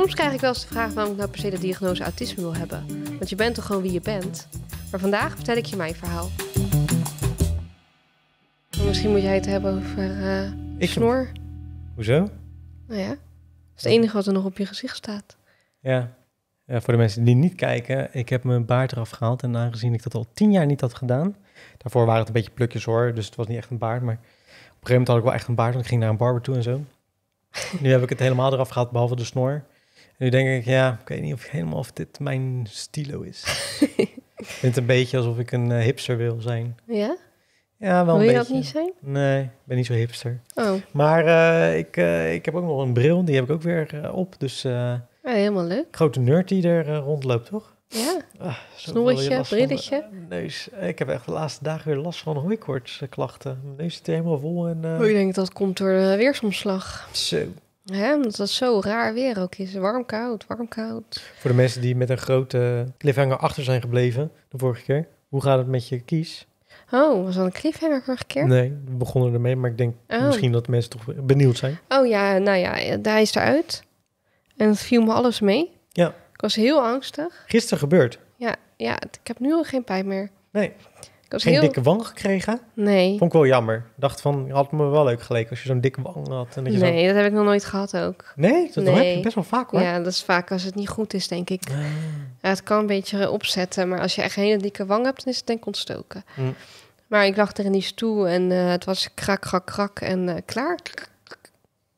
Soms krijg ik wel eens de vraag waarom ik nou per se de diagnose autisme wil hebben. Want je bent toch gewoon wie je bent? Maar vandaag vertel ik je mijn verhaal. Misschien moet jij het hebben over de eh, snor. Hoezo? Nou ja, dat is het enige wat er nog op je gezicht staat. Ja. ja. voor de mensen die niet kijken, ik heb mijn baard eraf gehaald. En aangezien ik dat al tien jaar niet had gedaan, daarvoor waren het een beetje plukjes hoor, dus het was niet echt een baard. Maar op een gegeven moment had ik wel echt een baard, want ik ging naar een barber toe en zo. nu heb ik het helemaal eraf gehaald, behalve de snor. Nu denk ik, ja, ik weet niet of ik helemaal of dit mijn stilo is. ik vind het een beetje alsof ik een eh, hipster wil zijn. Ja? Ja, wel wil je dat niet zijn? Nee, ik ben niet zo hipster. Oh. Maar uh, ik, uh, ik heb ook nog een bril, die heb ik ook weer op. Dus, ja, oh, helemaal leuk. Grote nerd die er rondloopt, toch? Ja, ah, snorretje, brilletje. neus. Ik heb echt de laatste dagen weer last van hooikoortsklachten. Mijn neus zit helemaal vol. En, oh, je denkt, dat komt door de weersomslag. Zo ja, omdat het zo raar weer ook is. Warm, koud, warm, koud. Voor de mensen die met een grote cliffhanger achter zijn gebleven de vorige keer. Hoe gaat het met je kies? Oh, was dat een cliffhanger vorige keer? Nee, we begonnen ermee, maar ik denk oh. misschien dat mensen toch benieuwd zijn. Oh ja, nou ja, hij is eruit. En het viel me alles mee. Ja. Ik was heel angstig. Gisteren gebeurd. Ja, ja ik heb nu al geen pijn meer. Nee. Geen dikke wang gekregen? Nee. Vond ik wel jammer. Dacht van, had me wel leuk geleken als je zo'n dikke wang had. En dat je nee, dat heb ik nog nooit gehad ook. Nee? Dat heb je best wel vaak hoor. Ja, dat is vaak als het niet goed is, denk ik. Ah. Ja, het kan een beetje opzetten, maar als je echt een hele dikke wang hebt, dan is het denk ik ontstoken. Hm. Maar ik lag er in die stoel en eh, het was krak, krak, krak en eh, klaar.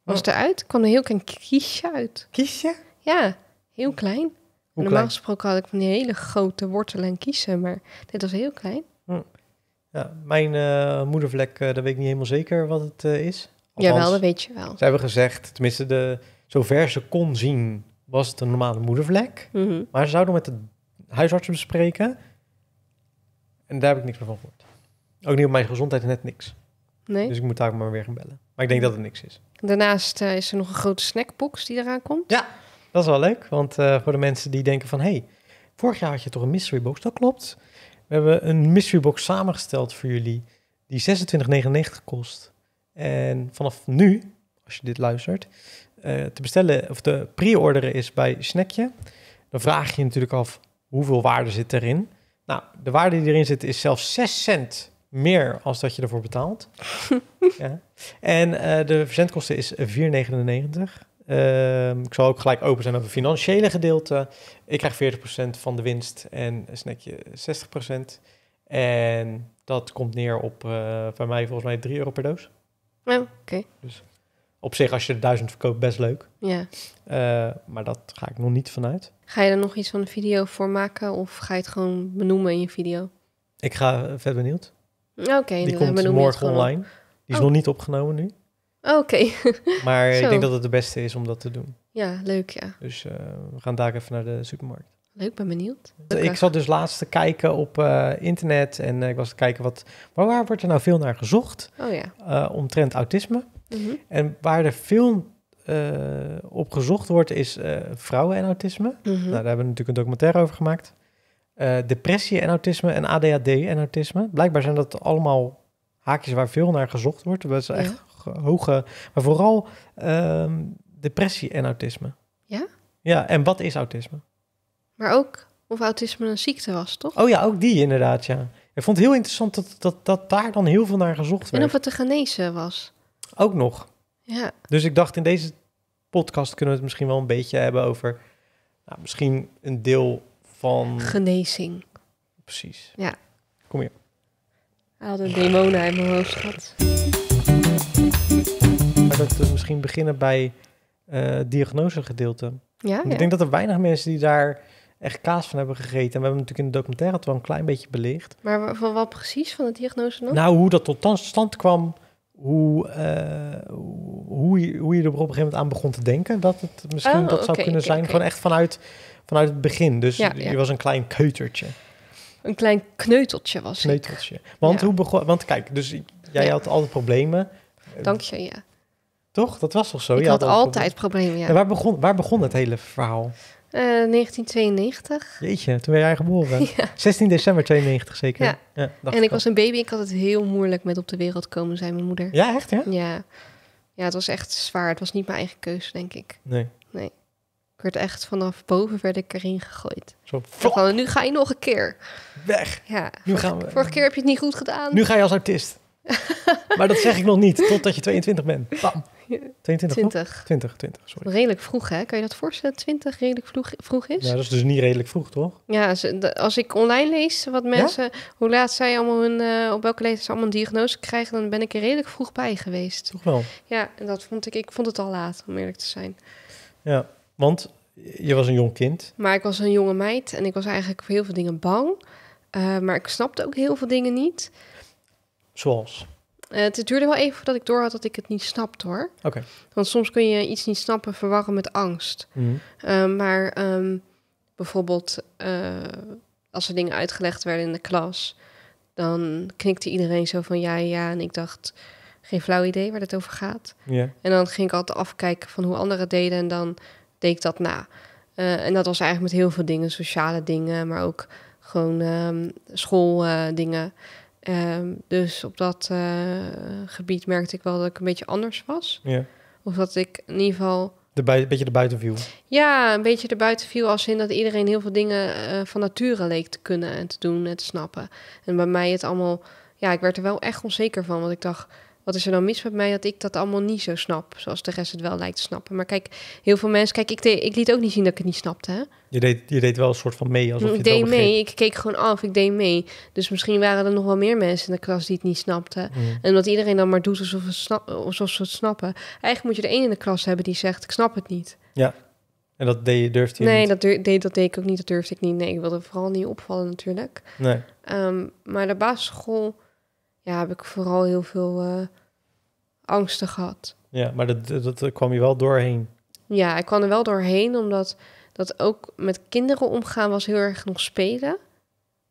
Was oh. eruit. kwam er heel klein kiesje uit. Kiesje? Ja, heel klein. Normaal gesproken had ik van die hele grote wortelen en kiezen, maar dit was heel klein. Hm. Ja, mijn eh, moedervlek, uh, daar weet ik niet helemaal zeker wat het eh, is. Althans, Jawel, dat weet je wel. Ze hebben gezegd, tenminste, de, zover ze kon zien, was het een normale moedervlek. Mhm. Maar ze zouden met de huisarts bespreken. En daar heb ik niks meer van gehoord. Ook niet op mijn gezondheid, net niks. Nee. Dus ik moet daar maar weer gaan bellen. Maar ik denk dat het niks is. Daarnaast is er nog een grote snackbox die eraan komt. Ja, dat is wel leuk. Want voor de mensen die denken van... hé, hey, vorig jaar had je toch een mystery box? Dat klopt. We hebben een mystery box samengesteld voor jullie die 26,99 kost. En vanaf nu, als je dit luistert, uh, te bestellen of te pre-orderen is bij Snackje. Dan vraag je je natuurlijk af hoeveel waarde zit erin. Nou, de waarde die erin zit is zelfs 6 cent meer als dat je ervoor betaalt. ja. En eh, de verzendkosten is 4,99. Ehm, ik zal ook gelijk open zijn over het financiële gedeelte. Ik krijg 40% van de winst en een snackje 60%. En dat komt neer op, uh, bij mij volgens mij, 3 euro per doos. Oh, oké. Dus op zich, als je er 1000 verkoopt, best leuk. Ja. Eh, maar dat ga ik nog niet vanuit. Ga je er nog iets van de video voor maken of ga je het gewoon benoemen in je video? Ik ga vet benieuwd. Oké, die komt morgen online. Die is oh. nog niet opgenomen nu. Oh, oké. maar ik denk dat het de beste is om dat te doen. Ja, leuk ja. Dus eh, we gaan daar even naar de supermarkt. Leuk, ben benieuwd. Dus ik zat dus laatst te kijken op eh, internet en eh, ik was te kijken wat, waar wordt er nou veel naar gezocht oh, ja. omtrent autisme? Mhm. En waar er veel op gezocht wordt is vrouwen en autisme. Mhm. nou, daar hebben we natuurlijk een documentaire over gemaakt. depressie en autisme en ADHD en autisme. Blijkbaar zijn dat allemaal haakjes waar veel naar gezocht wordt. Dat is echt hoge, maar vooral ehm, depressie en autisme. Ja? Ja, en wat is autisme? Maar ook of autisme een ziekte was, toch? Oh ja, ook die inderdaad, ja. Ik vond het heel interessant dat, dat, dat daar dan heel veel naar gezocht werd. En of het te genezen was. Ook nog. Ja. Dus ik dacht, in deze podcast kunnen we het misschien wel een beetje hebben over... Nou, misschien een deel van... Genezing. Precies. Ja. Kom hier haalde een demonen in mijn hoofd gehad. Dat we misschien beginnen bij uh, eh, diagnosegedeelte. Ja, Ik denk dat er weinig mensen die daar echt kaas van hebben gegeten. En we hebben natuurlijk in de documentaire het wel een klein beetje belicht. Maar van wat precies van de diagnose nog? Nou, hoe dat tot stand kwam, hoe, eh, hoe, je, er op een gegeven moment aan begon te denken. Dat het misschien oh, dat zou kunnen zijn. van Gewoon echt vanuit, vanuit het begin. Dus ja, je was een klein keutertje een klein kneuteltje was Kneuteltje. Want, hoe begon, want kijk, dus jij ja. had altijd problemen. Dank je, ja. Toch? Dat was toch zo? Ik je had, altijd problemen, ja. waar begon, waar begon het hele verhaal? Uh, eh, 1992. Jeetje, toen ben jij geboren. 16 december 92 zeker. Ja. ja en ik, was een baby. Ik had het heel moeilijk met op de wereld komen, zei mijn moeder. Ja, echt Ja. Ja, het was echt zwaar. Het was niet mijn eigen keuze, denk ik. Nee. Nee. Ik werd echt vanaf boven werd ik erin gegooid. Zo van, nu ga je nog een keer. Weg. Ja. Nu vorige, gaan we. Vorige keer heb je het niet goed gedaan. Nu ga je als artiest. maar dat zeg ik nog niet, totdat je 22 bent. Bam. 22? 20. 20, 20, sorry. Redelijk vroeg, hè? Kan je dat voorstellen? 20 redelijk vroeg, vroeg is? Ja, dat is dus niet redelijk vroeg, toch? Ja, als ik online lees wat mensen, hoe laat zij allemaal hun, eh, op welke leeftijd ze allemaal een diagnose krijgen, dan ben ik er redelijk vroeg bij geweest. Toch wel? Ja, en dat vond ik, ik vond het al laat, om eerlijk te zijn. Ja, want je was een jong kind. Maar ik was een jonge meid en ik was eigenlijk voor heel veel dingen bang. Eh, maar ik snapte ook heel veel dingen niet. Zoals? Eh, het duurde wel even voordat ik door had dat ik het niet snapte hoor. Oké. Want soms kun je iets niet snappen verwarren met angst. Mhm. Eh, maar ehm, bijvoorbeeld als er dingen uitgelegd werden in de klas, dan knikte iedereen zo van ja, ja. En ik dacht, geen flauw idee waar het over gaat. Ja. En dan ging ik altijd afkijken van hoe anderen deden en dan deed ik dat na. Eh, en dat was eigenlijk met heel veel dingen, sociale dingen, maar ook gewoon um, ehm, schooldingen. Eh, ehm, dus op dat eh, gebied merkte ik wel dat ik een beetje anders was. Ja. Of dat ik in ieder geval de bui- beetje de viel. Ja, een beetje de buitenviel als in dat iedereen heel veel dingen van nature leek te kunnen en te doen en te snappen. En bij mij het allemaal, ja, ik werd er wel echt onzeker van, want ik dacht, wat is er nou mis met mij dat ik dat allemaal niet zo snap, zoals de rest het wel lijkt te snappen. Maar kijk, heel veel mensen, kijk, ik, ik liet ook niet zien dat ik het niet snapte. Hè? Je, deed, je deed wel een soort van mee, alsof ik je het deed mee. Ik keek gewoon af, ik deed mee. Dus misschien waren er nog wel meer mensen in de klas die het niet snapten. Mm. En dat iedereen dan maar doet alsof, het snap, alsof ze het snappen. Eigenlijk moet je er één in de klas hebben die zegt, ik snap het niet. Ja. En dat deed, durfde je nee, dat, deed, dat deed ik ook niet. Dat durfde ik niet. Nee, ik wilde vooral niet opvallen natuurlijk. Nee. Ehm, maar de basisschool ja, heb ik vooral heel veel eh, angsten gehad. Ja, maar dat, dat, kwam je wel doorheen. Ja, ik kwam er wel doorheen, omdat dat ook met kinderen omgaan was heel erg nog spelen.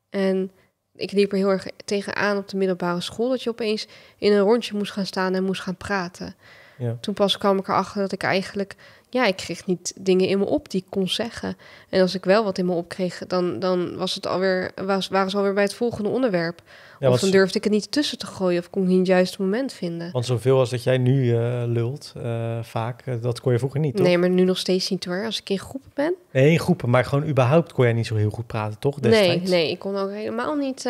En ik liep er heel erg tegenaan op de middelbare school dat je opeens in een rondje moest gaan staan en moest gaan praten. Ja. Toen pas kwam ik erachter dat ik eigenlijk ja, ik kreeg niet dingen in me op die ik kon zeggen. En als ik wel wat in me kreeg dan, dan was het alweer, was, waren ze alweer bij het volgende onderwerp. of dan durfde ik het niet tussen te gooien of kon ik niet het juiste moment vinden. Want zoveel als dat jij nu uh, lult, eh, vaak, eh, dat kon je vroeger niet, toch? Nee, maar nu nog steeds niet hoor, als ik in groepen ben. Nee, in groepen, maar gewoon überhaupt kon jij niet zo heel goed praten, toch? Destijds? Nee, nee, ik kon ook helemaal niet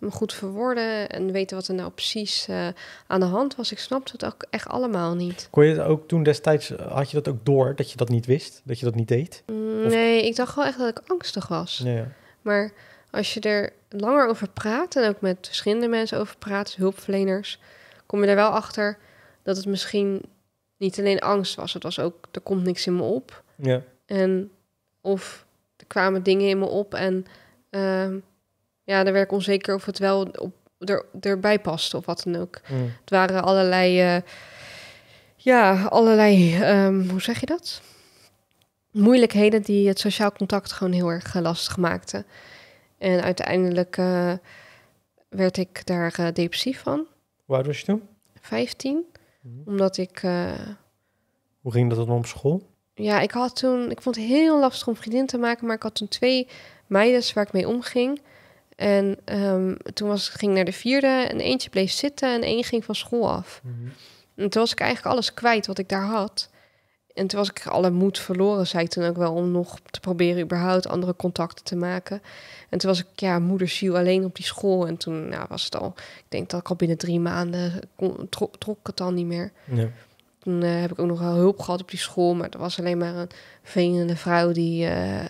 me goed verwoorden en weten wat er nou precies eh, aan de hand was. Ik snapte het ook echt allemaal niet. Kon je het ook toen destijds, eh, had je dat ook door dat je dat niet wist? Dat je dat niet deed? Mm, nee, ik dacht wel echt dat ik angstig was. Ja, Maar als je er langer over praat en ook met verschillende mensen over praat, dus hulpverleners, kom je er wel achter dat het misschien niet alleen angst was. Het was ook, er komt niks in me op. Ja. En of er kwamen dingen in me op en... Ehm, ja, daar werd ik onzeker of het wel op, er, erbij paste of wat dan ook. Mm. Het waren allerlei, eh, ja, allerlei, ehm, hoe zeg je dat? Moeilijkheden die het sociaal contact gewoon heel erg eh, lastig maakten. En uiteindelijk eh, werd ik daar uh, depressief van. Hoe oud was je toen? 15. Mm-hmm. Omdat ik. Hoe ging dat dan om school? Ja, ik had toen. Ik vond het heel lastig om vriendin te maken, maar ik had toen twee meiden waar ik mee omging. En ehm, toen was, ging ik naar de vierde en eentje bleef zitten en één ging van school af. Mhm. En toen was ik eigenlijk alles kwijt wat ik daar had. En toen was ik alle moed verloren, zei ik toen ook wel, om nog te proberen überhaupt andere contacten te maken. En toen was ik, ja, moederziel alleen op die school. En toen nou, was het al, ik denk dat ik al binnen drie maanden trok, het al niet meer. Ja. Toen eh, heb ik ook nog wel hulp gehad op die school, maar dat was alleen maar een vervelende vrouw die, eh,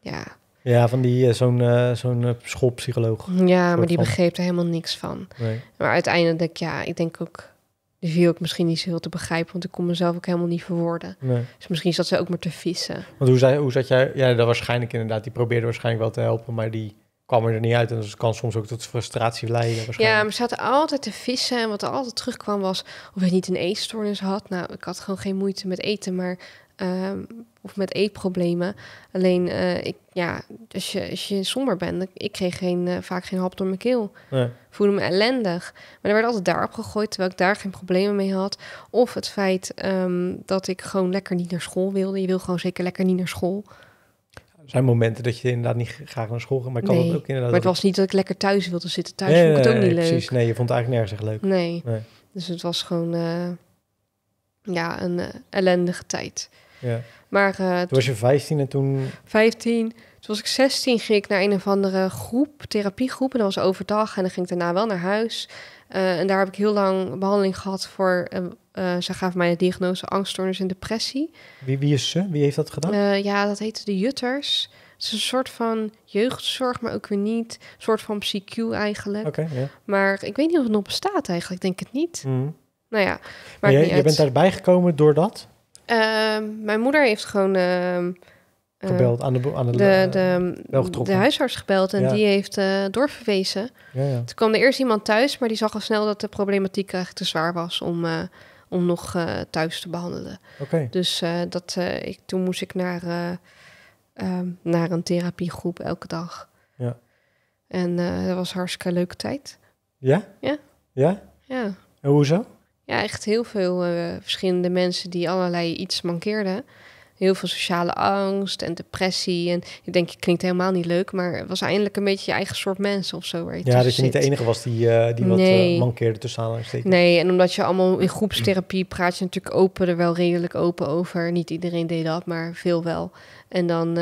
ja, ja, van die eh, zo'n eh, zo'n eh, schoolpsycholoog. Ja, maar die begreep er helemaal niks van. Maar uiteindelijk, ja, ik denk ook, die viel ook misschien niet zo heel te begrijpen, want ik kon mezelf ook helemaal niet verwoorden. Dus misschien zat ze ook maar te vissen. Want hoe, zei, hoe zat jij? Ja, dat waarschijnlijk inderdaad. Die probeerde waarschijnlijk wel te helpen, maar die kwam er niet uit. En dat dus kan soms ook tot frustratie leiden. Ja, maar ze hadden altijd te vissen. En wat er altijd terugkwam was of ik niet een eetstoornis had. Nou, ik had gewoon geen moeite met eten, maar ehm, of met eetproblemen. Alleen, eh, ik, ja, als je, als je somber bent, ik kreeg geen, eh, vaak geen hap door mijn keel. Voelde me ellendig. Maar er werd altijd daarop gegooid, terwijl ik daar geen problemen mee had. Of het feit ehm, dat ik gewoon lekker niet naar school wilde. Je wil gewoon zeker lekker niet naar school. Er zijn momenten dat je inderdaad niet graag naar school ging, maar kan nee, dat ook inderdaad... maar het was niet dat ik lekker thuis wilde zitten. Thuis nee, vond ik het ook niet leuk. Precies, nee, je vond het eigenlijk nergens echt leuk. Nee, dus het was gewoon, eh, ja, een ellendige tijd. Ja. Maar, eh, toen was je 15 en toen? 15. Toen was ik 16, ging ik naar een of andere groep, therapiegroep. En dat was overdag. En dan ging ik daarna wel naar huis. Eh, en daar heb ik heel lang behandeling gehad voor. Eh, ze gaven mij de diagnose angststoornis en depressie. Wie, wie is ze? Wie heeft dat gedaan? ja, dat heette de Jutters. Het is een soort van jeugdzorg, maar ook weer niet. Een soort van PsyQ eigenlijk. Okay, Maar ik weet niet of het nog bestaat eigenlijk. Ik denk het niet. Mm. Nou ja. Maar bent daarbij gekomen door dat? Ehm, mijn moeder heeft gewoon. Ehm, ehm, gebeld aan de, aan de, de, de, huisarts gebeld en die heeft eh, doorverwezen. Ja, ja. Toen kwam er eerst iemand thuis, maar die zag al snel dat de problematiek echt te zwaar was om, eh, om nog eh, thuis te behandelen. Dus dat, ik, toen moest ik naar, naar een therapiegroep elke dag. Ja. En dat was hartstikke leuke tijd. Ja? Ja. Ja? Ja. En hoezo? ja, echt heel veel eh, verschillende mensen die allerlei iets mankeerden. Heel veel sociale angst en depressie. En ik denk, het klinkt helemaal niet leuk, maar het was eindelijk een beetje je eigen soort mensen of zo. je ja, dat dus je niet de enige was die, uh, die wat uh, mankeerde tussen aanhalingstekens. Nee, en omdat je allemaal in groepstherapie praat je natuurlijk open, er wel redelijk open over. Niet iedereen deed dat, maar veel wel. En dan,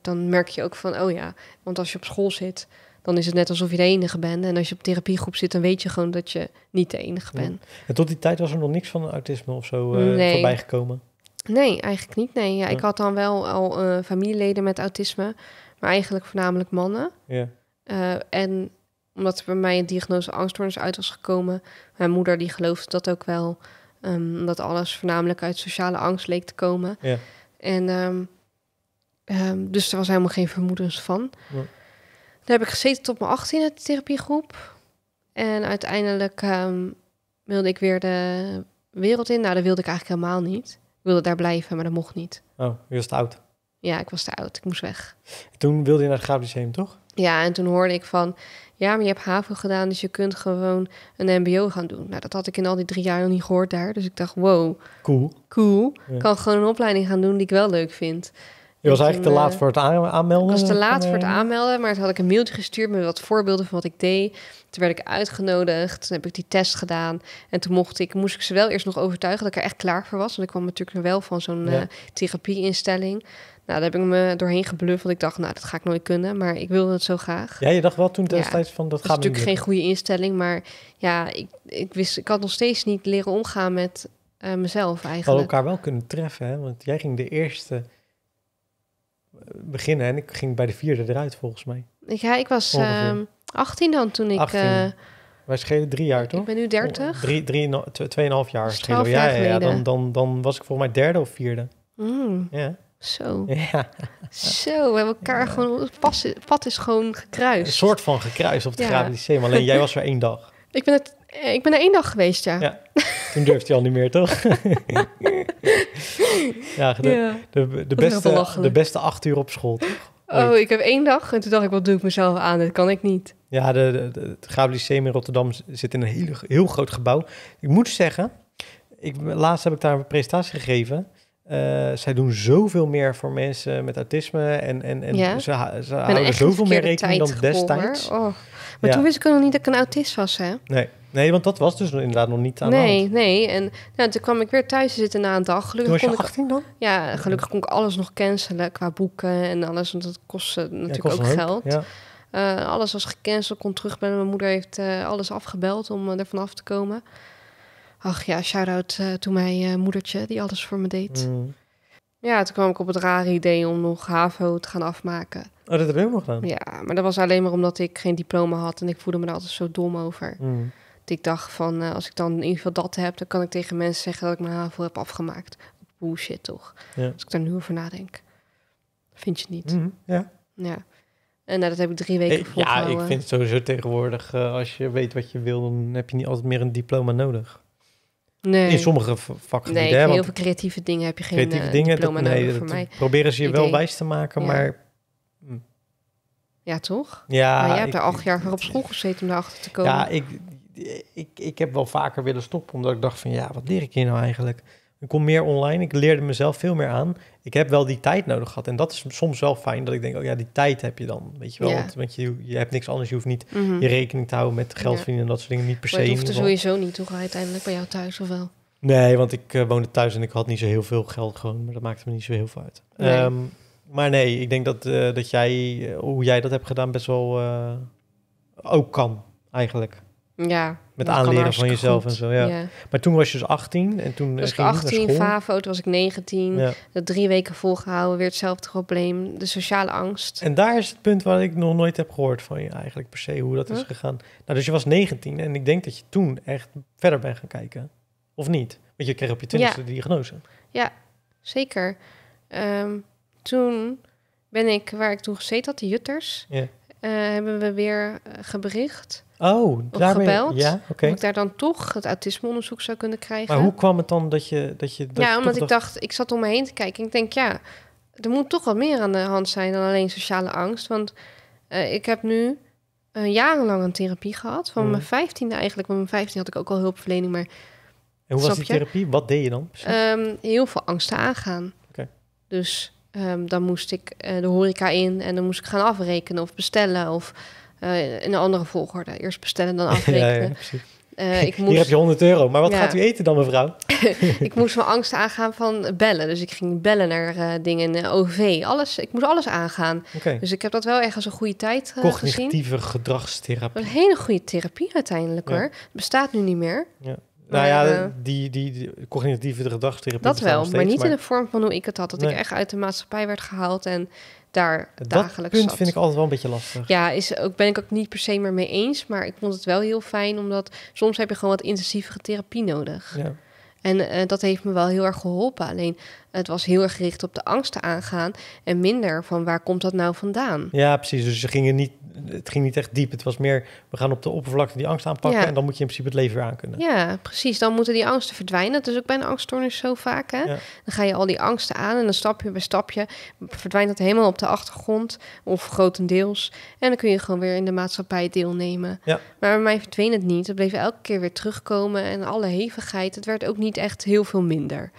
dan merk je ook van, oh ja, want als je op school zit, dan is het net alsof je de enige bent. En als je op therapiegroep zit, dan weet je gewoon dat je niet de enige bent. En tot die tijd was er nog niks van autisme of zo uh, nee. voorbij gekomen? Nee, eigenlijk niet. Nee, ja, ik had dan wel al eh, familieleden met autisme, maar eigenlijk voornamelijk mannen. Ja. Eh, en omdat er bij mij een diagnose angststoornis uit was gekomen, mijn moeder die geloofde dat ook wel, um, ehm, dat alles voornamelijk uit sociale angst leek te komen. Ja. En ehm, ehm, dus er was helemaal geen vermoedens van. Ja heb ik gezeten tot mijn 18 het therapiegroep. En uiteindelijk ehm, wilde ik weer de wereld in. Nou, dat wilde ik eigenlijk helemaal niet. Ik wilde daar blijven, maar dat mocht niet. Oh, je was te oud. Ja, ik was te oud. Ik moest weg. toen wilde je naar het grafisch toch? Ja, en toen hoorde ik van... Ja, maar je hebt HAVO gedaan, dus je kunt gewoon een mbo gaan doen. Nou, dat had ik in al die drie jaar nog niet gehoord daar. Dus ik dacht, wow. Cool. Cool. kan gewoon een opleiding gaan doen die ik wel leuk vind. Je was eigenlijk te eh, laat voor het aanmelden? Ik was te eh, laat voor het eh, aanmelden, maar toen had ik een mailtje gestuurd met wat voorbeelden van wat ik deed. Toen werd ik uitgenodigd, toen heb ik die test gedaan. En toen mocht ik, moest ik ze wel eerst nog overtuigen dat ik er echt klaar voor was. Want ik kwam natuurlijk wel van zo'n therapieinstelling. Nou, daar heb ik me doorheen gebluft, want ik dacht, nou, dat ga ik nooit kunnen. Maar ik wilde het zo graag. Ja, je dacht wel toen destijds van, dat gaat natuurlijk geen goede instelling, maar ja, ik, ik, wist, ik had nog steeds niet leren omgaan met mezelf eigenlijk. We elkaar wel kunnen treffen, hè? Want jij ging de eerste beginnen. En ik ging bij de vierde eruit, volgens mij. Ja, ik was uh, ehm, 18 dan toen ik... Eh, Wij schelen drie jaar, toch? Ik ben nu 30. Drie, drie, no, tweeënhalf jaar Ja, dan, dan, dan was ik volgens mij derde of vierde. Mm. Ja. Zo. Ja. Zo, we hebben elkaar gewoon... Het pad is, gewoon gekruist. Een soort van gekruist op het ja. Alleen jij was er één dag. Ik ben het eh, ik ben er één dag geweest, ja. ja. Toen durfde je al niet meer, toch? ja, de, ja. De, de, beste, de beste acht uur op school, toch? Oh, ik heb één dag en toen dacht ik, wat doe ik mezelf aan? Dat kan ik niet. Ja, de, de, het Gabriel Lyceum in Rotterdam zit in een heel, heel groot gebouw. Ik moet zeggen, ik, laatst heb ik daar een presentatie gegeven. Uh, zij doen zoveel meer voor mensen met autisme. En, en, en ze, ze houden zoveel meer rekening dan destijds. Oh. Maar toen wist ik nog niet dat ik een autist was, hè? Nee. Nee, want dat was dus inderdaad nog niet aan Nee, nee. En nou, toen kwam ik weer thuis zitten na een dag. Gelukkig toen was je 18 ik, dan? Ja, gelukkig kon ik alles nog cancelen qua boeken en alles. Want dat kostte natuurlijk ook geld. Ja. Eh, alles was gecanceld, kon terugbellen. Mijn moeder heeft eh, alles afgebeld om eh, er ervan af te komen. Ach ja, shout-out to mijn moedertje die alles voor me deed. Mm. Ja, toen kwam ik op het rare idee om nog HAVO te gaan afmaken. Oh, dat heb je nog gedaan? Ja, maar dat was alleen maar omdat ik geen diploma had en ik voelde me altijd zo dom over. Mm ik dacht van, eh, als ik dan in ieder geval dat heb, dan kan ik tegen mensen zeggen dat ik mijn HAVO heb afgemaakt. Bullshit toch? Als ik daar nu over nadenk. Vind je niet? Mhm, ja. Ja. En nou, dat heb ik drie weken voor. Eh, ja, ik vind sowieso tegenwoordig, eh, als je weet wat je wil, dan heb je niet altijd meer een diploma nodig. Nee. In sommige vakken nee, heel veel creatieve dingen heb je geen diploma nee, nodig voor mij. Proberen ze je wel wijs te maken, maar... Ja, toch? Ja. Maar jij hebt er acht jaar voor op school gezeten om daarachter te komen. Ja, ik, ik, ik heb wel vaker willen stoppen, omdat ik dacht van ja, wat leer ik hier nou eigenlijk? Ik kom meer online, ik leerde mezelf veel meer aan. Ik heb wel die tijd nodig gehad. En dat is soms wel fijn, dat ik denk, oh ja, die tijd heb je dan. Weet je wel, want, want, je, je hebt niks anders. Je hoeft niet mhm. je rekening te houden met geld verdienen en dat soort dingen. Niet per se. Maar je hoeft sowieso niet toe, uiteindelijk bij jou thuis of wel? Nee, want ik eh, woonde thuis en ik had niet zo heel veel geld gewoon. Maar dat maakte me niet zo heel veel uit. Ehm, maar nee, ik denk dat, eh, dat jij, eh, hoe jij dat hebt gedaan, best wel ook kan, eigenlijk. Ja. Met aanleren van jezelf en zo, ja. Maar toen was je dus 18 en toen was ik 18, naar FAVO, toen was ik 19. Dat drie weken volgehouden, weer hetzelfde probleem, de sociale angst. En daar is het punt waar ik nog nooit heb gehoord van je eigenlijk per se, hoe dat is gegaan. Nou, dus je was 19 en ik denk dat je toen echt verder bent gaan kijken, of niet? Want je kreeg op je twintigste ja. de diagnose. Ja, zeker. Ehm, toen ben ik, waar ik toen gezeten had, de Jutters, eh, hebben we weer eh, gebericht Oh, daarmee, gebeld. Ja, ik daar dan toch het autismeonderzoek zou kunnen krijgen. Maar hoe kwam het dan dat je... Dat je dat ja, omdat ik dacht... Ik zat om me heen te kijken. Ik denk, ja, er moet toch wat meer aan de hand zijn dan alleen sociale angst. Want eh, ik heb nu eh, jarenlang een therapie gehad. Van mm. mijn vijftiende eigenlijk. Want mijn vijftiende had ik ook al hulpverlening, maar... En hoe was die therapie? Wat deed je dan? Um, heel veel angsten aangaan. Dus ehm, dan moest ik eh, de horeca in en dan moest ik gaan afrekenen of bestellen of eh, in een andere volgorde. Eerst bestellen, dan afrekenen. Uh, ik moest... Hier heb je 100 euro, maar wat gaat u eten dan, mevrouw? ik moest mijn angst aangaan van bellen. Dus ik ging bellen naar eh, dingen, OV, alles. Ik moest alles aangaan. Dus ik heb dat wel echt als een goede tijd Cognitieve gezien. Cognitieve gedragstherapie. Een hele goede therapie uiteindelijk hoor. bestaat nu niet meer. Ja. Nou ja, eh, die, die, die cognitieve gedragstherapie. Dat wel, maar niet in de vorm van hoe ik het had. Dat ik echt uit de maatschappij werd gehaald en daar dat dagelijks punt vind ik altijd wel een beetje lastig. Ja, is ook, ben ik ook niet per se meer mee eens. Maar ik vond het wel heel fijn, omdat soms heb je gewoon wat intensievere therapie nodig. Ja. En eh, dat heeft me wel heel erg geholpen. Alleen het was heel erg gericht op de angsten aangaan en minder van waar komt dat nou vandaan? Ja, precies. Dus ze gingen niet, het ging niet echt diep. Het was meer, we gaan op de oppervlakte die angst aanpakken en dan moet je in principe het leven weer aankunnen. Ja, precies. Dan moeten die angsten verdwijnen. Dat is ook bij een angststoornis zo vaak. Hè? Dan ga je al die angsten aan en dan stapje bij stapje verdwijnt dat helemaal op de achtergrond of grotendeels. En dan kun je gewoon weer in de maatschappij deelnemen. Ja. Maar bij mij verdween het niet. Het bleef elke keer weer terugkomen en alle hevigheid. Het werd ook niet echt heel veel minder.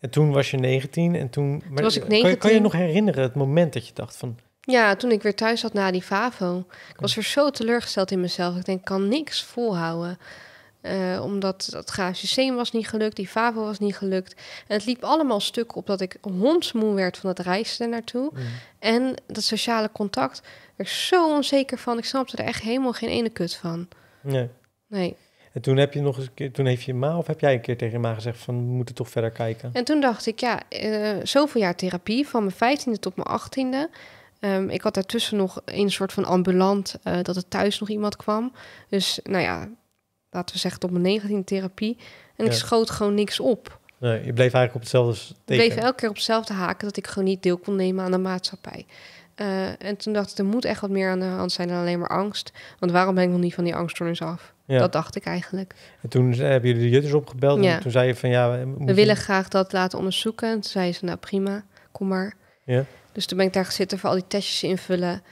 En toen was je 19 en toen... toen was ik 19. Kan je, nog herinneren het moment dat je dacht van... Ja, toen ik weer thuis zat na die FAVO. Ik was er zo teleurgesteld in mezelf. Ik denk, ik kan niks volhouden. Uh, omdat dat grafisch systeem was niet gelukt, die FAVO was niet gelukt. En het liep allemaal stuk op dat ik hondsmoe werd van het reizen naartoe. Mm. En dat sociale contact, er zo onzeker van. Ik snapte er echt helemaal geen ene kut van. Nee. Nee. En toen heb je nog eens een keer, toen heeft je ma of heb jij een keer tegen ma gezegd van we moeten toch verder kijken. En toen dacht ik, ja, eh, zoveel jaar therapie, van mijn 15e tot mijn 18e. Ehm, ik had daartussen nog een soort van ambulant, eh, dat er thuis nog iemand kwam. Dus nou ja, laten we zeggen tot mijn 19 therapie. En ik schoot gewoon niks op. Nee, je bleef eigenlijk op hetzelfde teken. Ik bleef elke keer op hetzelfde haken dat ik gewoon niet deel kon nemen aan de maatschappij. Eh, en toen dacht ik, er moet echt wat meer aan de hand zijn dan alleen maar angst. Want waarom ben ik nog niet van die angststoornis af? Ja. Dat dacht ik eigenlijk. En toen eh, hebben jullie de jutters opgebeld en toen zei je van ja... We willen graag dat laten onderzoeken. En toen zei ze, nou prima, kom maar. Ja. Dus toen ben ik daar gezeten voor al die testjes invullen.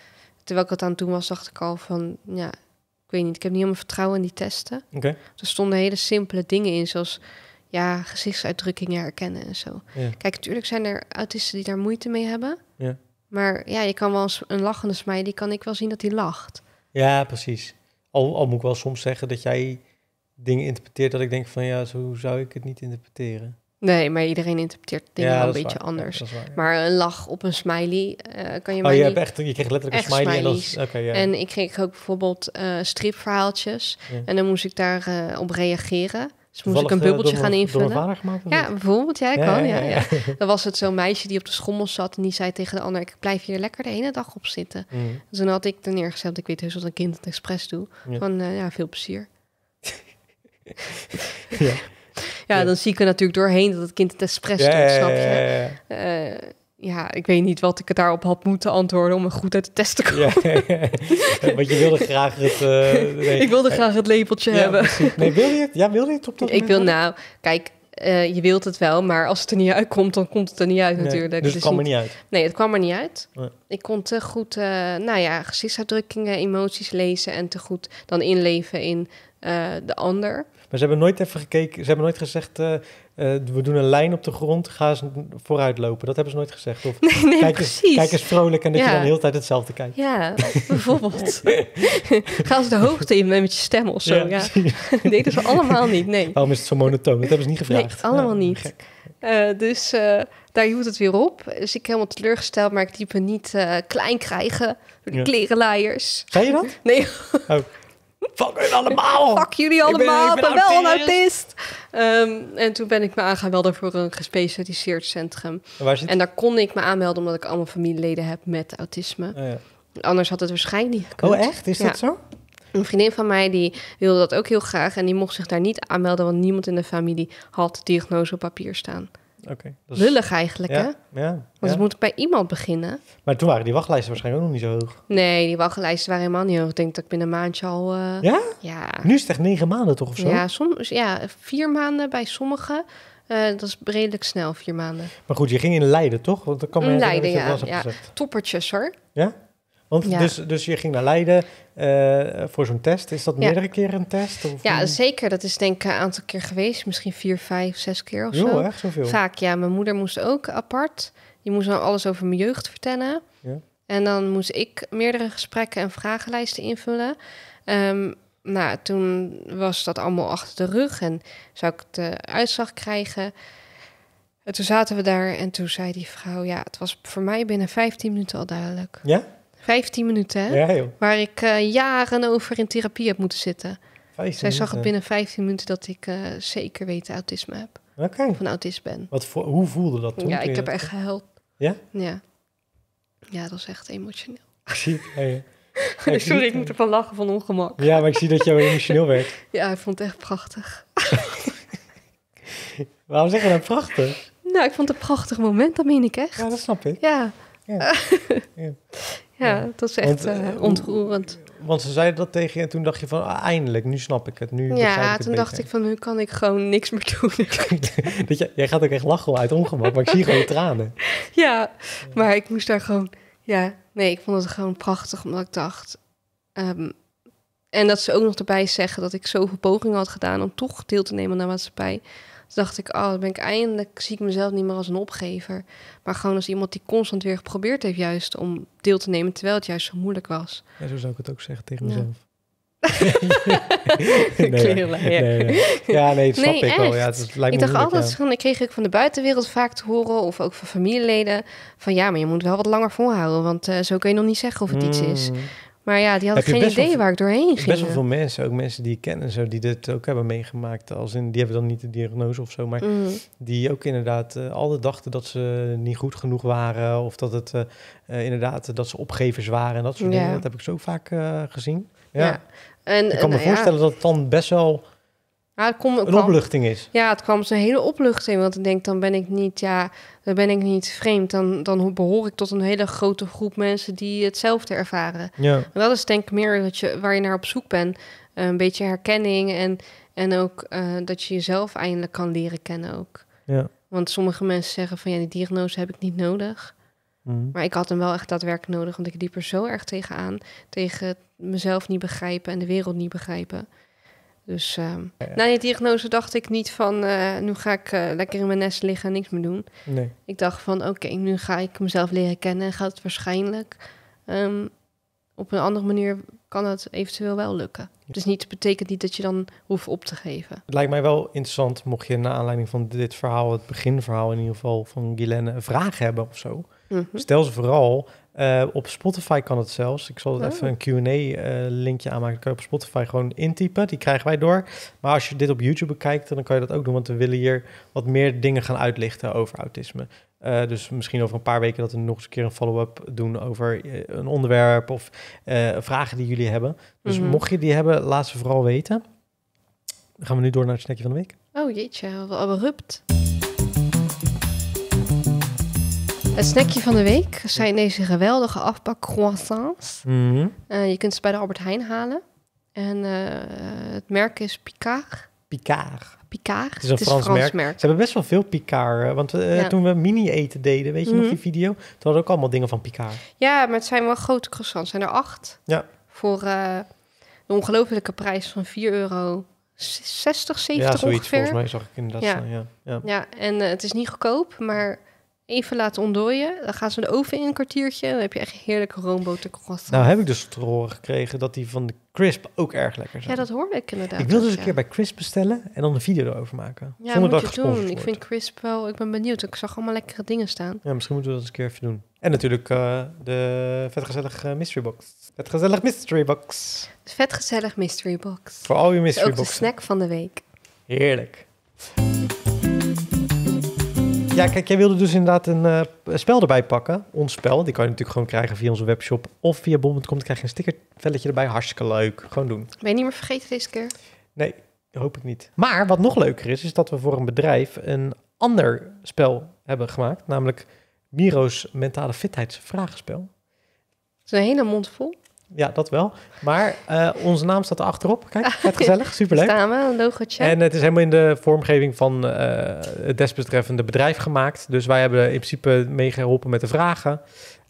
Terwijl ik het aan toen was, dacht ik al van ja, ik weet niet, ik heb niet helemaal vertrouwen in die testen. Oké. Er stonden hele simpele dingen in, zoals ja, gezichtsuitdrukkingen herkennen en zo. Kijk, natuurlijk zijn er autisten die daar moeite mee hebben. Ja. Maar ja, je kan wel eens een lachende smiley, die kan ik wel zien dat hij lacht. Ja, precies. Al, moet ik wel soms zeggen dat jij dingen interpreteert dat ik denk van ja, zo zou ik het niet interpreteren. Nee, maar iedereen interpreteert dingen ja, wel een beetje anders. Maar een lach op een smiley eh, kan je maar Oh, je, hebt echt, je kreeg letterlijk een smiley. En, en ik kreeg ook bijvoorbeeld uh, stripverhaaltjes. En dan moest ik daar eh, op reageren. Dus moest ik een bubbeltje eh, gaan invullen. ja, bijvoorbeeld, jij kan. Ja, ja, ja, Dan was het zo'n meisje die op de schommel zat en die zei tegen de ander: Ik blijf hier lekker de ene dag op zitten. Mm. Dus dan had ik er neergezet, ik weet dus wat een kind het expres doe. Van eh, ja, veel plezier. ja. dan zie ik er natuurlijk doorheen dat het kind het expres doet, snap je? Eh, ja, ik weet niet wat ik het daarop had moeten antwoorden om een goed uit de test te komen. want je wilde graag het... Eh, ik wilde graag het lepeltje hebben. Nee, wil je het? Ja, wil je het op dat Ik wil nou, kijk, eh, je wilt het wel, maar als het er niet uitkomt, dan komt het er niet uit natuurlijk. dus het dus kwam er niet uit? Nee, het kwam er niet uit. Ik kon te goed, eh, nou ja, gezichtsuitdrukkingen, emoties lezen en te goed dan inleven in de ander. Maar ze hebben nooit even gekeken, ze hebben nooit gezegd, eh, eh, we doen een lijn op de grond, ga eens vooruit lopen. Dat hebben ze nooit gezegd. Of nee, kijk, Eens, kijk eens vrolijk en dat je dan de hele tijd hetzelfde kijkt. Ja, bijvoorbeeld. ga eens de hoogte in met je stem of zo. Ja, ja. dat ze allemaal niet, nee. Waarom is het zo monotoon? Dat hebben ze niet gevraagd. Nee, allemaal niet. Eh, dus daar hield het weer op. Dus ik helemaal teleurgesteld, maar ik diepen niet klein krijgen de ja. klerenlaaiers. Zei je dat? Nee. Oh. Fuck jullie allemaal! Fuck jullie allemaal, ik ben, wel een autist! Ehm, en toen ben ik me aangemeld voor een gespecialiseerd centrum. En, daar kon ik me aanmelden omdat ik allemaal familieleden heb met autisme. Oh ja. Anders had het waarschijnlijk niet gekund. Oh echt? Is dat zo? Een vriendin van mij die wilde dat ook heel graag en die mocht zich daar niet aanmelden, want niemand in de familie had diagnose op papier staan. Oké. Lullig eigenlijk, hè? Ja. Want ja. moet ik bij iemand beginnen. Maar toen waren die wachtlijsten waarschijnlijk ook nog niet zo hoog. Nee, die wachtlijsten waren helemaal niet hoog. Ik denk dat ik binnen een maandje al... Eh, ja? Ja. Nu is het echt negen maanden toch of zo? Ja, soms, ja vier maanden bij sommigen. Eh, dat is redelijk snel, vier maanden. Maar goed, je ging in Leiden, toch? Want dan kan in Leiden, ja. ja. Toppertjes, hoor. Ja? Want dus, dus je ging naar Leiden eh, voor zo'n test. Is dat meerdere keren een test? Of ja, zeker. Dat is denk ik een aantal keer geweest. Misschien vier, vijf, zes keer of zo. Echt zoveel? Vaak, ja. Mijn moeder moest ook apart. Die moest dan alles over mijn jeugd vertellen. Ja. En dan moest ik meerdere gesprekken en vragenlijsten invullen. Um, nou, toen was dat allemaal achter de rug en zou ik de uitslag krijgen. En toen zaten we daar en toen zei die vrouw... ja, het was voor mij binnen 15 minuten al duidelijk. Ja? 15 minuten, hè? Waar ik eh, jaren over in therapie heb moeten zitten. Zij zag het binnen 15 minuten dat ik eh, zeker weten autisme heb. Oké. Okay. Of een autist ben. Wat voor, hoe voelde dat toen? Ja, ik heb echt gehuild. Ja? Ja. Ja, dat was echt emotioneel. Zie, hey. Sorry, ik moet ervan lachen van ongemak. Ja, maar ik zie dat je emotioneel werd. Ja, ik vond het echt prachtig. Waarom zeg je dat nou prachtig? Nou, ik vond het een prachtig moment, dat meen ik echt. Ja, dat snap ik. ja. ja ja, dat is echt eh, eh, ontroerend. Want ze zeiden dat tegen je en toen dacht je van ah, eindelijk, nu snap ik het. Nu ja, ik het toen dacht ik van nu kan ik gewoon niks meer doen. dat jij jij gaat ook echt lachen uit ongemak, maar ik zie gewoon tranen. Ja, maar ik moest daar gewoon... Ja, nee, ik vond het gewoon prachtig omdat ik dacht... Ehm, en dat ze ook nog erbij zeggen dat ik zoveel pogingen had gedaan om toch deel te nemen aan de maatschappij dacht ik, oh, dan ben ik eindelijk, zie ik mezelf niet meer als een opgever. Maar gewoon als iemand die constant weer geprobeerd heeft juist om deel te nemen, terwijl het juist zo moeilijk was. en zo zou ik het ook zeggen tegen mezelf. Ja. nee, ja, nee, dat snap ik echt. wel. Ja, lijkt me ik dacht altijd, van, ik kreeg ik van de buitenwereld vaak te horen, of ook van familieleden, van ja, maar je moet wel wat langer volhouden, want eh, zo kun je nog niet zeggen of het iets is. Mm. Maar ja, die had geen idee waar ik doorheen ging. Best wel veel mensen, ook mensen die ik ken en zo, die dit ook hebben meegemaakt. Als in, die hebben dan niet de diagnose of zo, maar mm. die ook inderdaad uh, eh, altijd dachten dat ze niet goed genoeg waren. Of dat het eh, eh, inderdaad, dat ze opgevers waren en dat soort dingen. Dat heb ik zo vaak gezien. Ja. ja. En, ik kan me nou voorstellen dat het dan best wel ja, het een kwam, opluchting is. Ja, het kwam een hele opluchting. Want ik denk, dan ben ik niet, ja, dan ben ik niet vreemd. Dan, dan behoor ik tot een hele grote groep mensen die hetzelfde ervaren. Ja. En dat is denk ik meer dat je, waar je naar op zoek bent. Eh, een beetje herkenning en, en ook eh, dat je jezelf eindelijk kan leren kennen ook. Ja. Want sommige mensen zeggen van ja, die diagnose heb ik niet nodig. Mhm. Maar ik had hem wel echt daadwerkelijk nodig, want ik liep er zo erg tegenaan. Tegen mezelf niet begrijpen en de wereld niet begrijpen. Dus ehm, na die diagnose dacht ik niet van eh, nu ga ik eh, lekker in mijn nest liggen en niks meer doen. Nee. Ik dacht van oké, nu ga ik mezelf leren kennen en gaat het waarschijnlijk ehm, op een andere manier kan het eventueel wel lukken. Ja. Dus niet betekent niet dat je dan hoeft op te geven. Het lijkt mij wel interessant mocht je naar aanleiding van dit verhaal, het beginverhaal in ieder geval van Guylaine, een vraag hebben of zo. Mhm. Stel ze vooral eh, op Spotify kan het zelfs. Ik zal oh. even een QA-linkje eh, aanmaken. Dan kan je op Spotify gewoon intypen. Die krijgen wij door. Maar als je dit op YouTube bekijkt, dan kan je dat ook doen. Want we willen hier wat meer dingen gaan uitlichten over autisme. Eh, dus misschien over een paar weken dat we nog eens een keer een follow-up doen over een onderwerp of vragen die jullie hebben. Dus mhm. mocht je die hebben, laat ze vooral weten. Dan gaan we nu door naar het snackje van de week. Oh jeetje, wat abrupt. Het snackje van de week zijn deze geweldige afpak croissants. Mhm. Eh, je kunt ze bij de Albert Heijn halen. En eh, het merk is Picard. Picard. Picard. Het is een Frans, merk. Ze hebben best wel veel Picard. Want eh, toen we mini-eten deden, weet je nog mhm. die video? Toen hadden we ook allemaal dingen van Picard. Ja, maar het zijn wel grote croissants. zijn er acht. Ja. Voor de ongelofelijke prijs van 4 euro 60, 70 ja, zoiets, volgens mij zag ik inderdaad ja. ja. ja. ja. en het is niet goedkoop, maar even laten ontdooien. Dan gaan ze de oven in een kwartiertje. Dan heb je echt heerlijke roomboter Nou heb ik dus te horen gekregen dat die van de crisp ook erg lekker zijn. Ja, dat hoor ik inderdaad. Ik wil dus een keer bij crisp bestellen en dan een video erover maken. Ja, Zonder moet dat doen. Ik vind crisp wel, ik ben benieuwd. Ik zag allemaal lekkere dingen staan. Ja, misschien moeten we dat eens een keer even doen. En natuurlijk eh, de vetgezellig eh, mystery box. Vetgezellig mystery box. De vetgezellig mystery box. Voor al je mystery box. Ook de snack van de week. Heerlijk. Ja, kijk, jij wilde dus inderdaad eh, een spel erbij pakken. Ons spel. Die kan je natuurlijk gewoon krijgen via onze webshop of via bol.com. Dan krijg je een stickervelletje erbij. Hartstikke leuk. Gewoon doen. Ben je niet meer vergeten deze keer? Nee, hoop ik niet. Maar wat nog leuker is, is dat we voor een bedrijf een ander spel hebben gemaakt. Namelijk Miro's mentale fitheidsvragenspel. Het is een hele mond vol. Ja, dat wel. Maar eh, onze naam staat er achterop. Kijk, vet ah, gezellig, superleuk. Samen, een logotje. En het is helemaal in de vormgeving van eh, het desbetreffende bedrijf gemaakt. Dus wij hebben in principe meegeholpen met de vragen.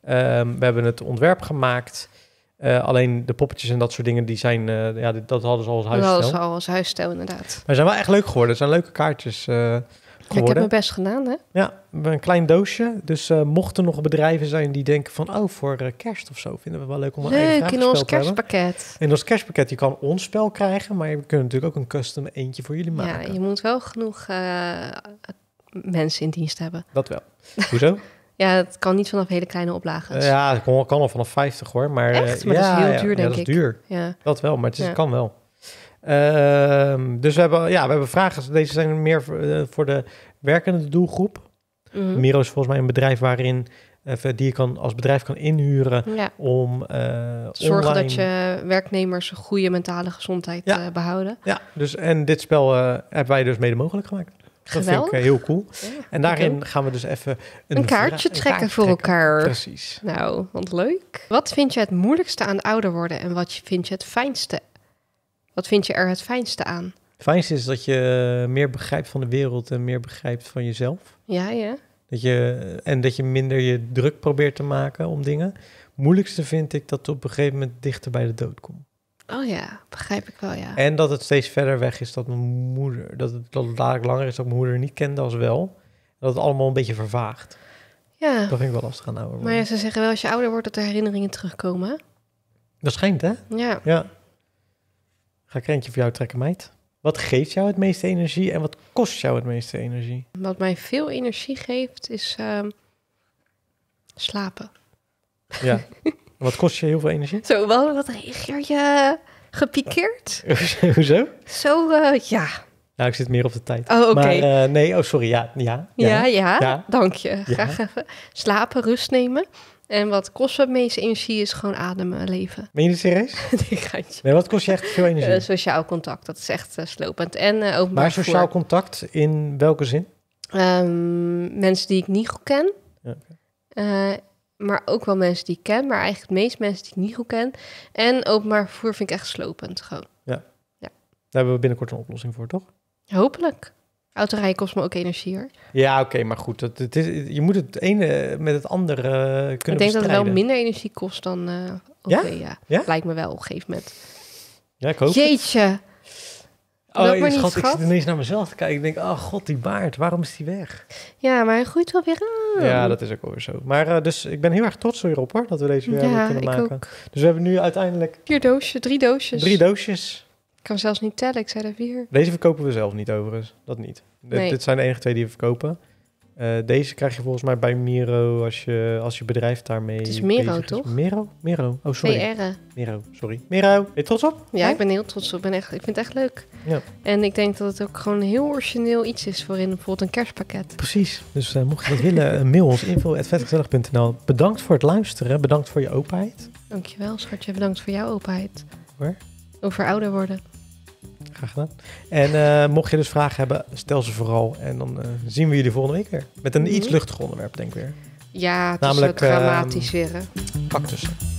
Ehm, we hebben het ontwerp gemaakt. Eh, alleen de poppetjes en dat soort dingen, die zijn, ja, dat hadden ze al als huisstel. Dat hadden ze al als huisstijl inderdaad. Maar zijn wel echt leuk geworden. Het zijn leuke kaartjes ik heb mijn best gedaan, hè? Ja, een klein doosje. Dus mochten eh, mochten nog bedrijven zijn die denken van... oh, voor eh, kerst of zo vinden we wel leuk om een leuk, eigen in ons kerstpakket. In ons kerstpakket. Je kan ons spel krijgen... maar je kunt natuurlijk ook een custom eentje voor jullie maken. Ja, je moet wel genoeg eh, mensen in dienst hebben. Dat wel. Hoezo? ja, het kan niet vanaf hele kleine oplagen. ja, het kan, al vanaf 50 hoor. Maar, Echt? Maar ja, dat is heel duur, denk ik. Ja, dat is duur. Dat wel, maar het kan wel. Ehm, dus we hebben, ja, we hebben vragen. Deze zijn meer voor eh, de werkende doelgroep. Mhm. Miro is volgens mij een bedrijf waarin eh, die je kan als bedrijf kan inhuren om uh, zorgen dat je werknemers een goede mentale gezondheid behouden. Ja, dus en dit spel hebben wij dus mede mogelijk gemaakt. Geweldig. Dat vind ik heel cool. en daarin gaan we dus even een, kaartje trekken voor elkaar. Precies. Nou, want leuk. Wat vind je het moeilijkste aan ouder worden en wat vind je het fijnste wat vind je er het fijnste aan? Het fijnste is dat je eh, meer begrijpt van de wereld en meer begrijpt van jezelf. Ja, ja. Dat je, eh, en dat je minder je druk probeert te maken om dingen. Moeilijkste vind ik dat op een gegeven moment dichter bij de dood komt. Oh ja, begrijp ik wel, ja. En dat het steeds verder weg is dat mijn moeder, dat het, dat langer is dat mijn moeder niet kende als wel. Dat het allemaal een beetje vervaagt. Ja. Dat vind ik wel lastig aan ouder worden. Maar ze zeggen wel, als je ouder wordt, dat er herinneringen terugkomen. Dat schijnt, hè? Ja. Ja. Ga ik voor jou trekken, meid. Wat geeft jou het meeste energie en wat kost jou het meeste energie? Wat mij veel energie geeft is ehm, slapen. Ja. wat kost je heel veel energie? Zo, wel wat reageer je gepikeerd? Hoezo? Zo, eh, ja. Nou, ik zit meer op de tijd. Oh, oké. Eh, nee, oh, sorry. Ja, ja, ja. Ja, dank je. Graag even slapen, rust nemen. En wat kost het meeste energie is gewoon ademen, leven. Ben je dit serieus? nee, gaatje. wat kost je echt veel energie? Eh, sociaal contact, dat is echt eh, slopend. En uh, openbaar Maar sociaal contact in welke zin? Ehm, mensen die ik niet goed ken. maar ook wel mensen die ik ken, maar eigenlijk het meest mensen die ik niet goed ken. En openbaar vervoer vind ik echt slopend, gewoon. Ja. ja. Daar hebben we binnenkort een oplossing voor, toch? Hopelijk. Autorijden kost me ook energie hoor. Ja, oké, maar goed. Dat, het is, je moet het ene met het andere kunnen Ik denk dat het wel minder energie kost dan... Eh, ja? ja? Lijkt me wel op een gegeven moment. Ja, ik hoop Jeetje. Oh, ik, schat, ik zit ineens naar mezelf te kijken. Ik denk, oh god, die baard, waarom is die weg? Ja, maar hij groeit wel weer aan. Ja, dat is ook alweer zo. Maar eh, dus ik ben heel erg trots hierop hoor, dat we deze weer kunnen maken. Ook. Dus we hebben nu uiteindelijk... Vier doosjes, drie doosjes. Drie doosjes kan zelfs niet tellen, ik zei er vier. Deze verkopen we zelf niet overigens, dat niet. Dit, zijn de enige twee die we verkopen. Eh, deze krijg je volgens mij bij Miro als je, als je bedrijf daarmee. Het is Miro, toch? Miro? Miro. Oh, sorry. Miro, sorry. Miro, ben je trots op? Ja, ik ben heel trots op. Ik, ben echt, ik vind het echt leuk. Ja. En ik denk dat het ook gewoon heel origineel iets is voor in bijvoorbeeld een kerstpakket. Precies. Dus eh, mocht je dat willen, eh, mail ons info.vetgezellig.nl. Bedankt voor het luisteren. Bedankt voor je openheid. Dankjewel, schatje. Bedankt voor jouw openheid. Waar? Over ouder worden. Graag gedaan. En eh, mocht je dus vragen hebben, stel ze vooral. En dan eh, zien we jullie volgende week weer. Met een iets mhm. luchtiger onderwerp, denk ik weer. Ja, het Namelijk, is dramatisch ehm, weer, hè?